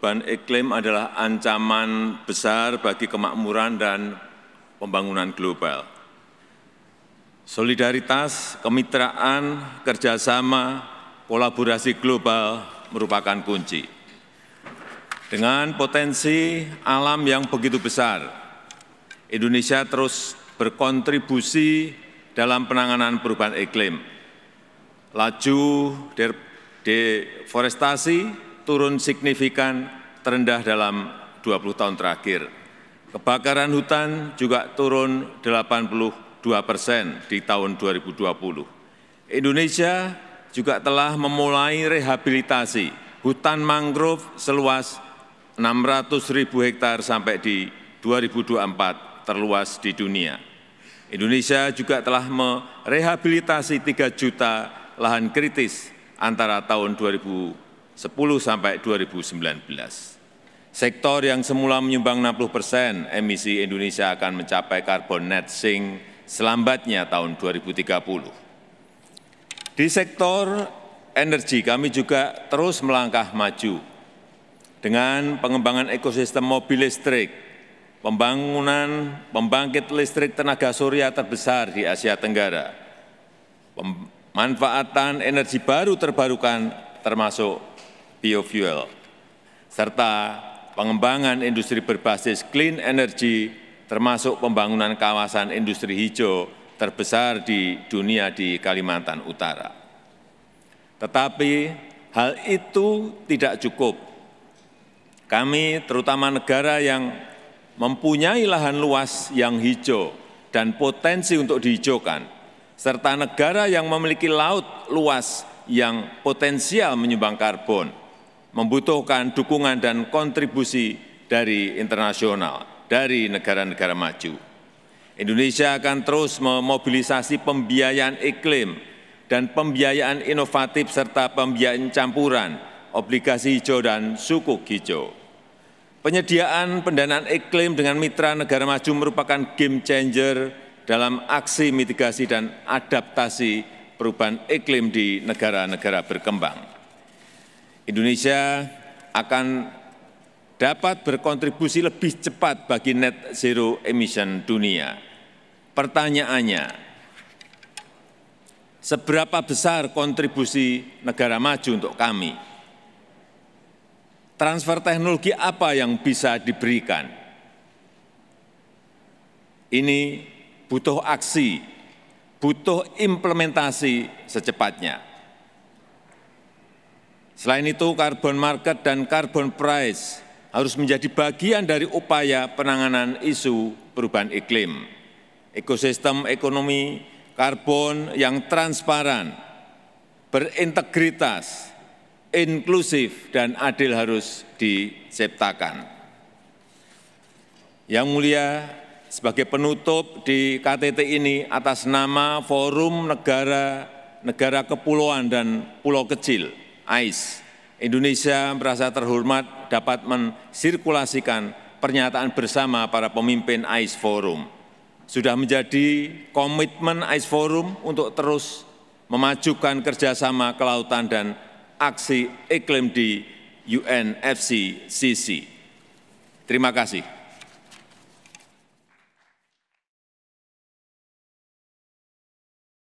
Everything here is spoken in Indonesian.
perubahan iklim adalah ancaman besar bagi kemakmuran dan pembangunan global. Solidaritas, kemitraan, kerjasama, kolaborasi global merupakan kunci. Dengan potensi alam yang begitu besar, Indonesia terus berkontribusi dalam penanganan perubahan iklim. Laju deforestasi, turun signifikan terendah dalam 20 tahun terakhir. Kebakaran hutan juga turun 82 persen di tahun 2020. Indonesia juga telah memulai rehabilitasi hutan mangrove seluas 600 ribu hektar sampai di 2024 terluas di dunia. Indonesia juga telah merehabilitasi 3 juta lahan kritis antara tahun 2000 10 sampai 2019. Sektor yang semula menyumbang 60 persen emisi Indonesia akan mencapai carbon net sink selambatnya tahun 2030. Di sektor energi kami juga terus melangkah maju dengan pengembangan ekosistem mobil listrik, pembangunan pembangkit listrik tenaga surya terbesar di Asia Tenggara, pemanfaatan energi baru terbarukan termasuk biofuel, serta pengembangan industri berbasis clean energy termasuk pembangunan kawasan industri hijau terbesar di dunia di Kalimantan Utara. Tetapi hal itu tidak cukup. Kami, terutama negara yang mempunyai lahan luas yang hijau dan potensi untuk dihijaukan, serta negara yang memiliki laut luas yang potensial menyumbang karbon, membutuhkan dukungan dan kontribusi dari internasional, dari negara-negara maju. Indonesia akan terus memobilisasi pembiayaan iklim dan pembiayaan inovatif serta pembiayaan campuran, obligasi hijau dan suku hijau. Penyediaan pendanaan iklim dengan mitra negara maju merupakan game changer dalam aksi mitigasi dan adaptasi perubahan iklim di negara-negara berkembang indonesia akan dapat berkontribusi lebih cepat bagi net zero emission dunia. Pertanyaannya, seberapa besar kontribusi negara maju untuk kami? Transfer teknologi apa yang bisa diberikan? Ini butuh aksi, butuh implementasi secepatnya. Selain itu, carbon market dan carbon price harus menjadi bagian dari upaya penanganan isu perubahan iklim. Ekosistem ekonomi karbon yang transparan, berintegritas, inklusif, dan adil harus diciptakan. Yang mulia, sebagai penutup di KTT ini atas nama Forum Negara Negara Kepulauan dan Pulau Kecil – AIS. Indonesia merasa terhormat dapat mensirkulasikan pernyataan bersama para pemimpin AIS Forum. Sudah menjadi komitmen AIS Forum untuk terus memajukan kerjasama kelautan dan aksi iklim di UNFCCC. Terima kasih.